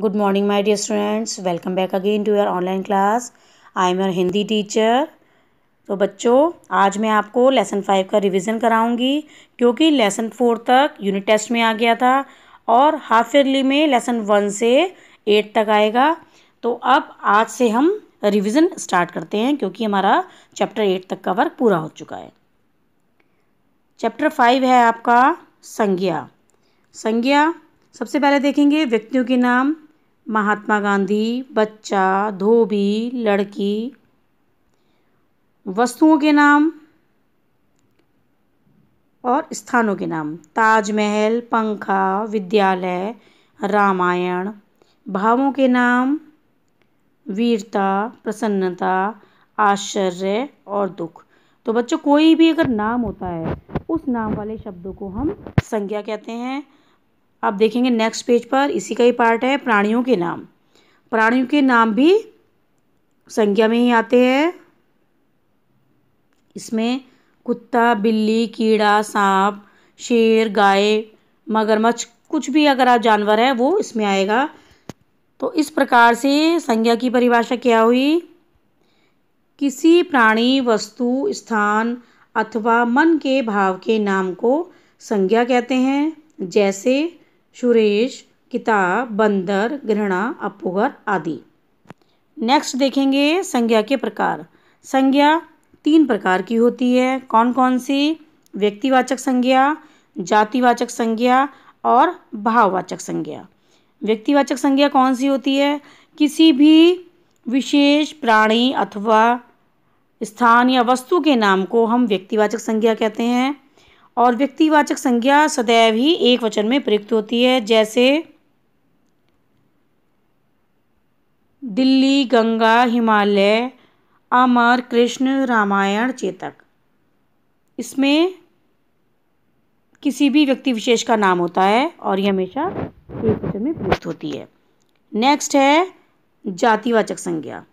good morning my dear students welcome back again to your online class I am your Hindi teacher तो बच्चों आज मैं आपको lesson five का रिवीजन कराऊंगी क्योंकि लेसन फोर तक यूनिट टेस्ट में आ गया था और हाफ ईयरली में लेसन वन से एट तक आएगा तो अब आज से हम रिवीजन स्टार्ट करते हैं क्योंकि हमारा चैप्टर एट तक का वर्क पूरा हो चुका है चैप्टर फाइव है आपका संज्ञा संज्ञा सबसे पहले देखेंगे व्यक्तियों के नाम महात्मा गांधी बच्चा धोबी लड़की वस्तुओं के नाम और स्थानों के नाम ताजमहल पंखा विद्यालय रामायण भावों के नाम वीरता प्रसन्नता आश्चर्य और दुख तो बच्चों कोई भी अगर नाम होता है उस नाम वाले शब्दों को हम संज्ञा कहते हैं आप देखेंगे नेक्स्ट पेज पर इसी का ही पार्ट है प्राणियों के नाम प्राणियों के नाम भी संख्या में ही आते हैं इसमें कुत्ता बिल्ली कीड़ा सांप शेर गाय मगरमच्छ कुछ भी अगर आप जानवर है वो इसमें आएगा तो इस प्रकार से संज्ञा की परिभाषा क्या हुई किसी प्राणी वस्तु स्थान अथवा मन के भाव के नाम को संज्ञा कहते हैं जैसे सुरेश किताब बंदर घृणा अपुगर आदि नेक्स्ट देखेंगे संज्ञा के प्रकार संज्ञा तीन प्रकार की होती है कौन कौन सी व्यक्तिवाचक संज्ञा जातिवाचक संज्ञा और भाववाचक संज्ञा व्यक्तिवाचक संज्ञा कौन सी होती है किसी भी विशेष प्राणी अथवा स्थान या वस्तु के नाम को हम व्यक्तिवाचक संज्ञा कहते हैं और व्यक्तिवाचक संज्ञा सदैव ही एक वचन में प्रयुक्त होती है जैसे दिल्ली गंगा हिमालय अमर कृष्ण रामायण चेतक इसमें किसी भी व्यक्ति विशेष का नाम होता है और ये हमेशा एक वचन में प्रयुक्त होती है नेक्स्ट है जातिवाचक संज्ञा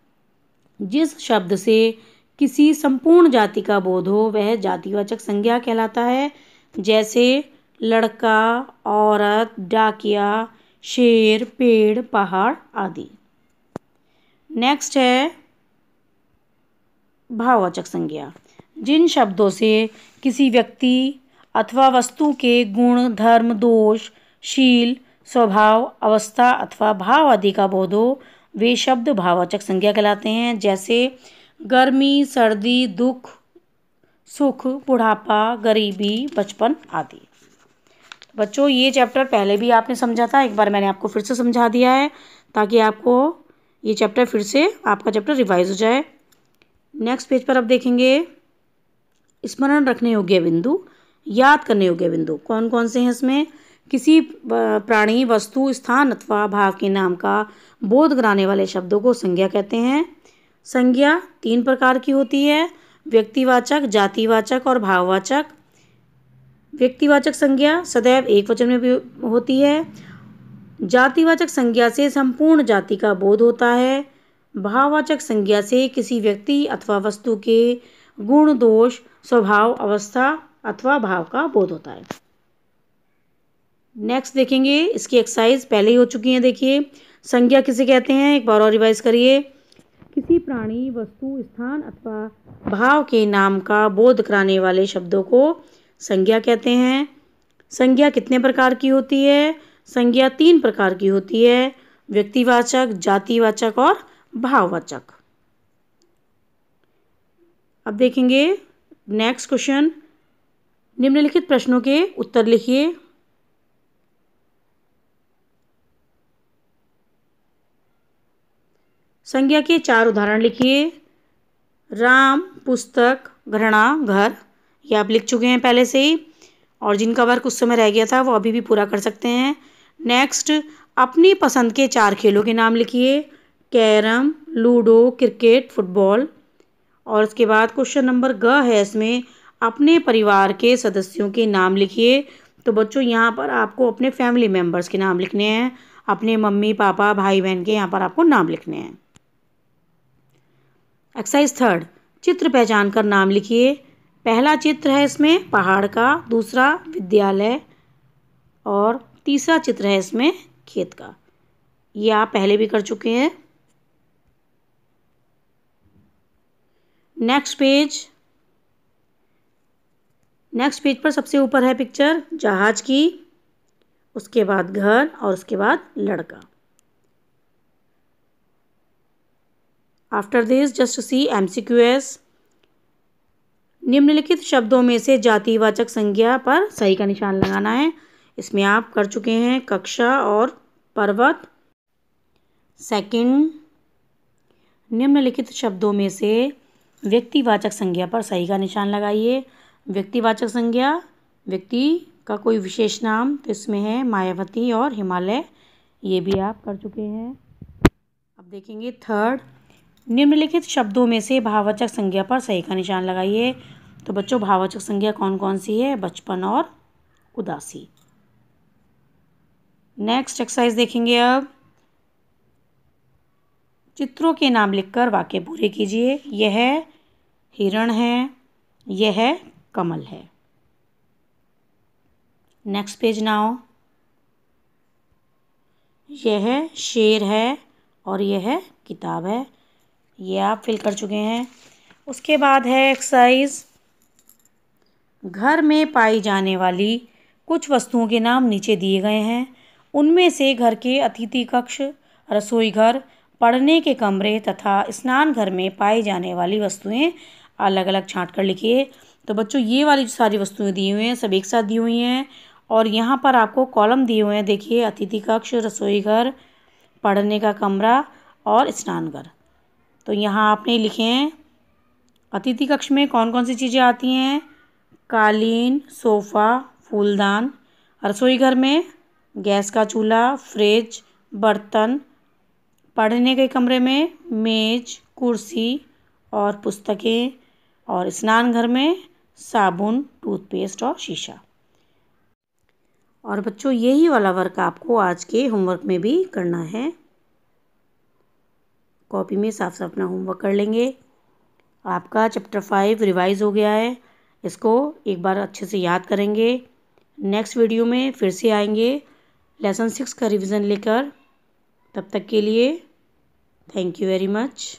जिस शब्द से किसी संपूर्ण जाति का बोध हो वह जातिवाचक संज्ञा कहलाता है जैसे लड़का औरत डाकिया शेर पेड़ पहाड़ आदि नेक्स्ट है भाववाचक संज्ञा जिन शब्दों से किसी व्यक्ति अथवा वस्तु के गुण धर्म दोष शील स्वभाव अवस्था अथवा भाव आदि का बोध हो वे शब्द भाववाचक संज्ञा कहलाते हैं जैसे गर्मी सर्दी दुख सुख बुढ़ापा गरीबी बचपन आदि बच्चों ये चैप्टर पहले भी आपने समझा था एक बार मैंने आपको फिर से समझा दिया है ताकि आपको ये चैप्टर फिर से आपका चैप्टर रिवाइज हो जाए नेक्स्ट पेज पर आप देखेंगे स्मरण रखने योग्य बिंदु याद करने योग्य बिंदु कौन कौन से हैं इसमें किसी प्राणी वस्तु स्थान अथवा भाव के नाम का बोध कराने वाले शब्दों को संज्ञा कहते हैं संज्ञा तीन प्रकार की होती है व्यक्तिवाचक जातिवाचक और भाववाचक व्यक्तिवाचक संज्ञा सदैव एक वचन में भी होती है जातिवाचक संज्ञा से संपूर्ण जाति का बोध होता है भाववाचक संज्ञा से किसी व्यक्ति अथवा वस्तु के गुण दोष स्वभाव अवस्था अथवा भाव का बोध होता है नेक्स्ट देखेंगे इसकी एक्सरसाइज पहले ही हो चुकी है देखिए संज्ञा किसे कहते हैं एक बार और रिवाइज करिए किसी प्राणी वस्तु स्थान अथवा भाव के नाम का बोध कराने वाले शब्दों को संज्ञा कहते हैं संज्ञा कितने प्रकार की होती है संज्ञा तीन प्रकार की होती है व्यक्तिवाचक जातिवाचक और भाववाचक अब देखेंगे नेक्स्ट क्वेश्चन निम्नलिखित प्रश्नों के उत्तर लिखिए संज्ञा के चार उदाहरण लिखिए राम पुस्तक घृणा घर ये आप लिख चुके हैं पहले से ही और जिनका वर्क उस समय रह गया था वो अभी भी पूरा कर सकते हैं नेक्स्ट अपनी पसंद के चार खेलों के नाम लिखिए कैरम लूडो क्रिकेट फुटबॉल और उसके बाद क्वेश्चन नंबर ग है इसमें अपने परिवार के सदस्यों के नाम लिखिए तो बच्चों यहाँ पर आपको अपने फैमिली मेम्बर्स के नाम लिखने हैं अपने मम्मी पापा भाई बहन के यहाँ पर आपको नाम लिखने हैं एक्सरसाइज थर्ड चित्र पहचान कर नाम लिखिए पहला चित्र है इसमें पहाड़ का दूसरा विद्यालय और तीसरा चित्र है इसमें खेत का ये आप पहले भी कर चुके हैं नेक्स्ट पेज नेक्स्ट पेज पर सबसे ऊपर है पिक्चर जहाज की उसके बाद घर और उसके बाद लड़का after this just see M C Q S निम्नलिखित शब्दों में से जातिवाचक संज्ञा पर सही का निशान लगाना है इसमें आप कर चुके हैं कक्षा और पर्वत सेकंड निम्नलिखित शब्दों में से व्यक्तिवाचक संज्ञा पर सही का निशान लगाइए व्यक्तिवाचक संज्ञा व्यक्ति का कोई विशेष नाम तो इसमें है मायावती और हिमालय ये भी आप कर चुके हैं अब देखेंगे थर्ड निम्नलिखित शब्दों में से भाववाचक संज्ञा पर सही का निशान लगाइए तो बच्चों भाववाचक संज्ञा कौन कौन सी है बचपन और उदासी नेक्स्ट एक्सरसाइज देखेंगे अब चित्रों के नाम लिखकर वाक्य पूरे कीजिए यह हिरण है यह कमल है नेक्स्ट पेज नाओ यह शेर है और यह किताब है ये आप फिल कर चुके हैं उसके बाद है एक्सरसाइज घर में पाई जाने वाली कुछ वस्तुओं के नाम नीचे दिए गए हैं उनमें से घर के अतिथि कक्ष रसोई घर पढ़ने के कमरे तथा स्नान घर में पाई जाने वाली वस्तुएं अलग अलग छाँट कर लिखिए तो बच्चों ये वाली सारी वस्तुएं दी हुई हैं सब एक साथ दी हुई हैं और यहाँ पर आपको कॉलम दिए हुए हैं देखिए अतिथि कक्ष रसोई घर पढ़ने का कमरा और स्नान घर तो यहाँ आपने लिखे हैं अतिथि कक्ष में कौन कौन सी चीज़ें आती हैं कालीन सोफ़ा फूलदान रसोई घर में गैस का चूल्हा फ्रिज बर्तन पढ़ने के कमरे में मेज कुर्सी और पुस्तकें और स्नान घर में साबुन टूथपेस्ट और शीशा और बच्चों यही वाला वर्क आपको आज के होमवर्क में भी करना है कॉपी में साफ साफ अपना होमवर्क कर लेंगे आपका चैप्टर फाइव रिवाइज हो गया है इसको एक बार अच्छे से याद करेंगे नेक्स्ट वीडियो में फिर से आएंगे लेसन सिक्स का रिविज़न लेकर तब तक के लिए थैंक यू वेरी मच